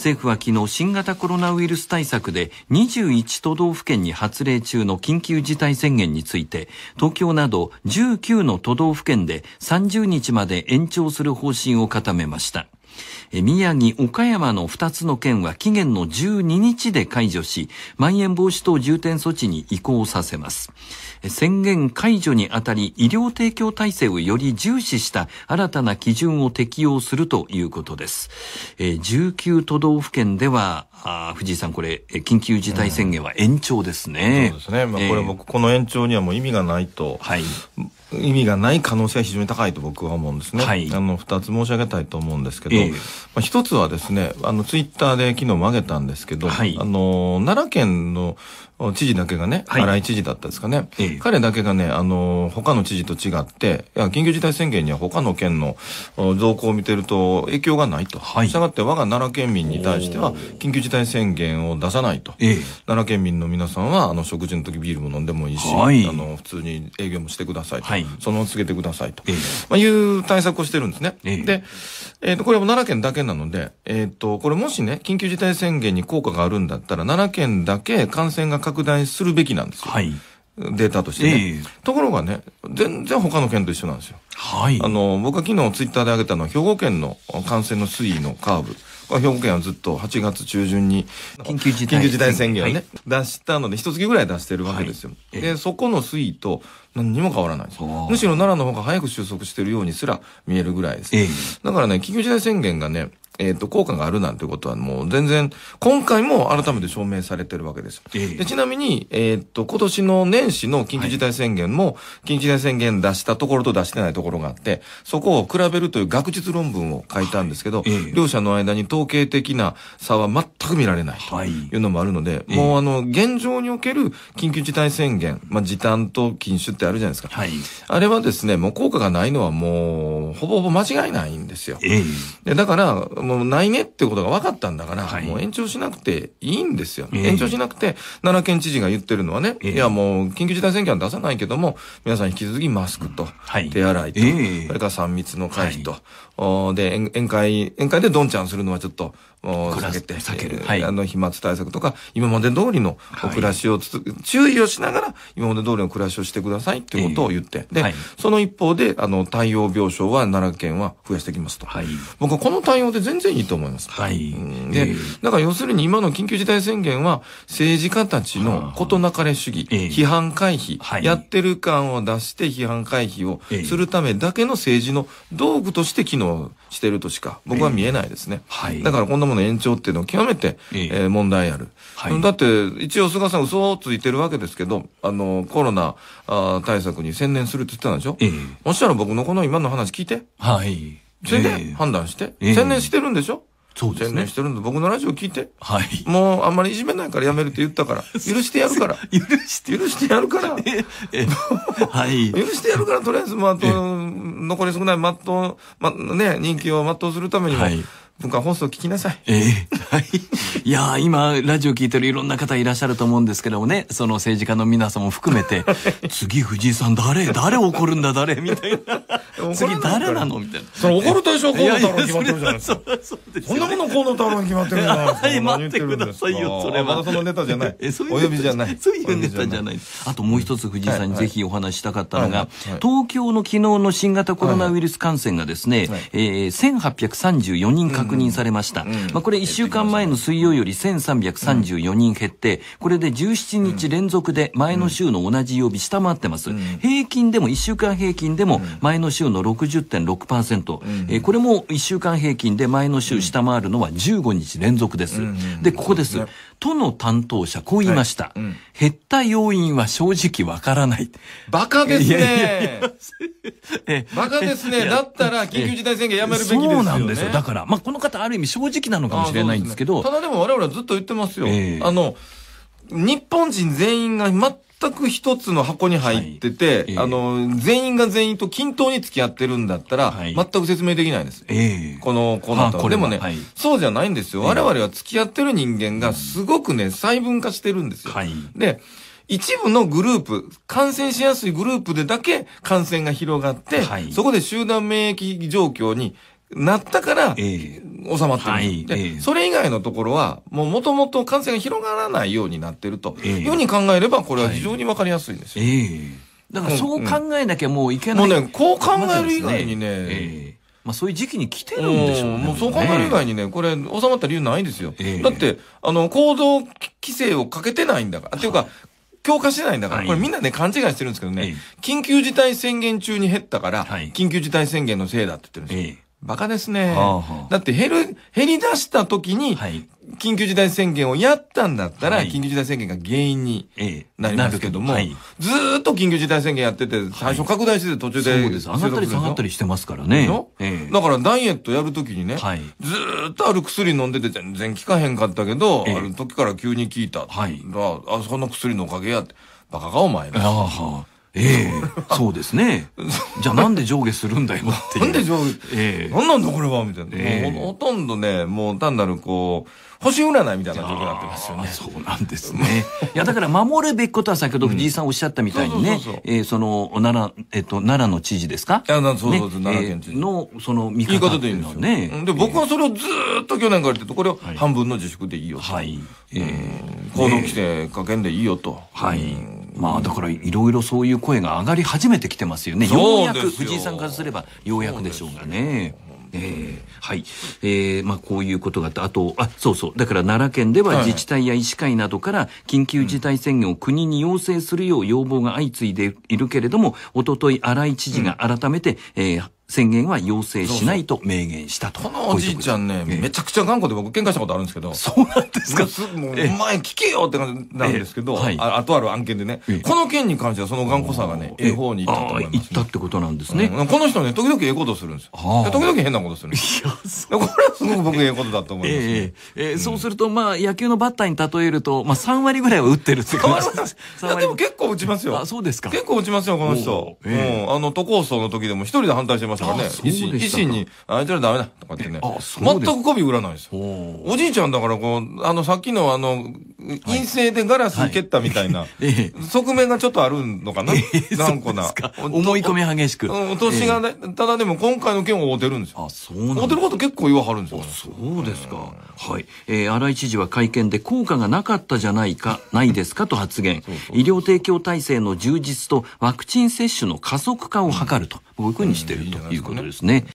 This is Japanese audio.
政府は昨日新型コロナウイルス対策で21都道府県に発令中の緊急事態宣言について東京など19の都道府県で30日まで延長する方針を固めました。宮城、岡山の2つの県は期限の12日で解除し、まん延防止等重点措置に移行させます。宣言解除にあたり、医療提供体制をより重視した新たな基準を適用するということです。19都道府県では、藤井さん、これ、緊急事態宣言は延長ですね。うん、そうですね。まあ、これも、この延長にはもう意味がないと。はい。意味がない可能性は非常に高いと僕は思うんですね。はい、あの、二つ申し上げたいと思うんですけど、えー、まあ、一つはですね、あの、ツイッターで昨日もげたんですけど、はい、あの、奈良県の、知事だけがね、はい、新井知事だったですかね、えー、彼だけがね、あの他の知事と違って、いや、緊急事態宣言には他の県の増加を見てると影響がないと。はい、したがって我が奈良県民に対しては、緊急事態宣言を出さないと。えー、奈良県民の皆さんは、あの、食事の時ビールも飲んでもいいし、はい、あの、普通に営業もしてくださいと。はい、そのま続けてくださいと。えー、まあ、いう対策をしてるんですね。えー、で、えっ、ー、と、これも奈良県だけなので、えっ、と、これもしね、緊急事態宣言に効果があるんだったら、奈良県だけ感染が拡大するべきなんですよ。はい。データとしてね、えー、ところがね、全然他の県と一緒なんですよ。はい。あの、僕は昨日ツイッターで挙げたのは、兵庫県の感染の推移のカーブ。兵庫県はずっと8月中旬に緊急事態急事態宣言をね、はい、出したので、一月ぐらい出してるわけですよ。はい、で、そこの推移と何にも変わらないむしろ奈良の方が早く収束してるようにすら見えるぐらいです。だからね、緊急事態宣言がね、えっ、ー、と、効果があるなんてことはもう全然、今回も改めて証明されてるわけです。えー、でちなみに、えっ、ー、と、今年の年始の緊急事態宣言も、緊急事態宣言出したところと出してないところがあって、そこを比べるという学術論文を書いたんですけど、えー、両者の間に統計的な差は全く見られないというのもあるので、はい、もうあの、現状における緊急事態宣言、まあ、時短と禁酒ってあるじゃないですか。はい、あれはですね、もう効果がないのはもう、ほぼほぼ間違いないんですよ。ええ、でだから、もうないねってことが分かったんだから、はい、もう延長しなくていいんですよ。え、延長しなくて、奈良県知事が言ってるのはね、いやもう緊急事態宣言は出さないけども、皆さん引き続きマスクと、はい、手洗いと、それから3密の回避と、はい、で宴会、宴会でどんちゃんするのはちょっと、避けて、避ける、はい、あの飛沫対策とか、今まで通りの暮らしをつ、はい、注意をしながら、今まで通りの暮らしをしてくださいってことを言って、で、その一方で、あの、対応病床はば奈良県は増やしていきますと、はい、僕はこの対応で全然いいと思います。はい、で、だから要するに今の緊急事態宣言は政治家たちの事なかれ主義、批判回避、はい、やってる感を出して批判回避をするためだけの政治の道具として機能してるとしか僕は見えないですね。はい、だからこんなもの延長っていうのは極めて、ええ問題ある、はい。だって一応菅さん嘘をついてるわけですけど、あのコロナあ対策に専念するって言ってたんでしょ、ええ、もしたら僕のこの今の話聞いてて、はい。それで判断して、専念してるんでしょそうですね。専念してるんで、僕のラジオ聞いて。はい。もう、あんまりいじめないからやめるって言ったから。許してやるから。許して。許してやるから。はい。許してやるから、とりあえず、まあ、と、残り少ない、まっとう、ま、ね、人気を全うするためにも、はい、文化放送聞きなさい。ええー、はい。いや今、ラジオ聞いてるいろんな方いらっしゃると思うんですけどもね、その政治家の皆さんも含めて、次藤井さん誰誰怒るんだ誰みたいな。次誰なのみたいな。その怒る対象河野太郎に決まってるじゃないですか。そんなもの河野太郎に決まってるじゃないですか。はい、待ってくださいよ、それは。そのネタじゃない。え、そういう。お呼びじゃない。そういうネタじゃない。あともう一つ藤井さんにぜひお話したかったのが、東京の昨日の新型コロナウイルス感染がですね、えー、1834人確確認されました。まあ、これ1週間前の水曜より1334人減って、これで17日連続で前の週の同じ曜日下回ってます。平均でも、1週間平均でも前の週の60.6%。えこれも1週間平均で前の週下回るのは15日連続です。で、ここです。都の担当者、こう言いました。はいうん、減った要因は正直わからない。バカですね。バカですね。だったら、緊急事態宣言やめるべきですよ、ね、そうなんですよ。だから、まあ、この方、ある意味正直なのかもしれないんですけど。ね、ただでも我々はずっと言ってますよ。えー、あの、日本人全員が全全く一つの箱に入ってて、はいえー、あの、全員が全員と均等に付き合ってるんだったら、はい、全く説明できないです。えー、この、この後、でもね、はい、そうじゃないんですよ。我々は付き合ってる人間がすごくね、細分化してるんですよ。で、一部のグループ、感染しやすいグループでだけ感染が広がって、そこで集団免疫状況になったから、収まってる、はい、で、それ以外のところは、もうもともと感染が広がらないようになってると、えように考えれば、これは非常にわかりやすいんですよ。だからそう考えなきゃもういけない。もうね、こう考える以外にね、まあそういう時期に来てるんでしょうね。もうそう考える以外にね、これ収まった理由ないんですよ。だって、あの、行動規制をかけてないんだから。っていうか、強化してないんだから、これみんなね、勘違いしてるんですけどね、緊急事態宣言中に減ったから、緊急事態宣言のせいだって言ってるんですよ。バカですね。だって減る、減り出した時に、緊急事態宣言をやったんだったら、緊急事態宣言が原因になりますけども、はい、ずっと緊急事態宣言やってて、最初拡大してて途中で、はい、そうです。上がったり下がったりしてますからね。ええ、だからダイエットやるときにね、はい、ずっとある薬飲んでて全然効かへんかったけど、え、ある時から急に効いた。はい、あ、その薬のおかげやって。バカかお前ら。ああ、はあええそうですね。じゃあなんで上下するんだよってなんで上下、ええなんなんだこれはみたいな、えもうほとんどね、もう単なるこう、星占いみたいな状況になってますよね。そうなんですね。いや、だから守るべきことは先ほど藤井さんおっしゃったみたいにね、えその、奈良、えっと、奈良の知事ですかあなそうそうそう、奈良県知事。の、その、見方でいいんですよね。で、僕はそれをずっと去年から言って、これを半分の自粛でいいよと。はい。ええ行動規制かけんでいいよと。はい。まあだからいろいろそういう声が上がり始めてきてますよね。ようやく、藤井さんからすればようやくでしょうがね。ええー、はい。ええー、まあ、こういうことがあった。あと、あ、そうそう。だから奈良県では自治体や医師会などから緊急事態宣言を国に要請するよう要望が相次いでいるけれども、おととい、荒井知事が改めて、うん、えー宣言は要請しないと明言したと。このおじいちゃんね、めちゃくちゃ頑固で僕喧嘩したことあるんですけど。そうなんですかもう、お前聞けよってなんですけど、ああとある案件でね、この件に関してはその頑固さがね、ええ方に行ったい行ったってことなんですね。この人ね、時々ええことするんですよ。時々変なことするんですよ。いや、これはすごく僕ええことだと思います。ええ、そうすると、まあ、野球のバッターに例えると、まあ、3割ぐらいは打ってるって感じです。でも結構打ちますよ。あ、そうですか。結構打ちますよ、この人。うん。あの、都構想の時でも一人で反対してます。したからね。維新、医師に、あいつらダメだとかってね。全く媚び売らないですよ。おじいちゃんだからこう、あの、さっきのあの、陰性でガラス蹴ったみたいな、側面がちょっとあるのかな、何個な。思い込み激しく。お年が、ただでも今回の件を会うてるんですよ。あ、そうなん会うてること結構言わはるんですよ。そうですか。はい。えー、荒井知事は会見で効果がなかったじゃないか、ないですかと発言。医療提供体制の充実とワクチン接種の加速化を図ると。こういうふうにしているということですね。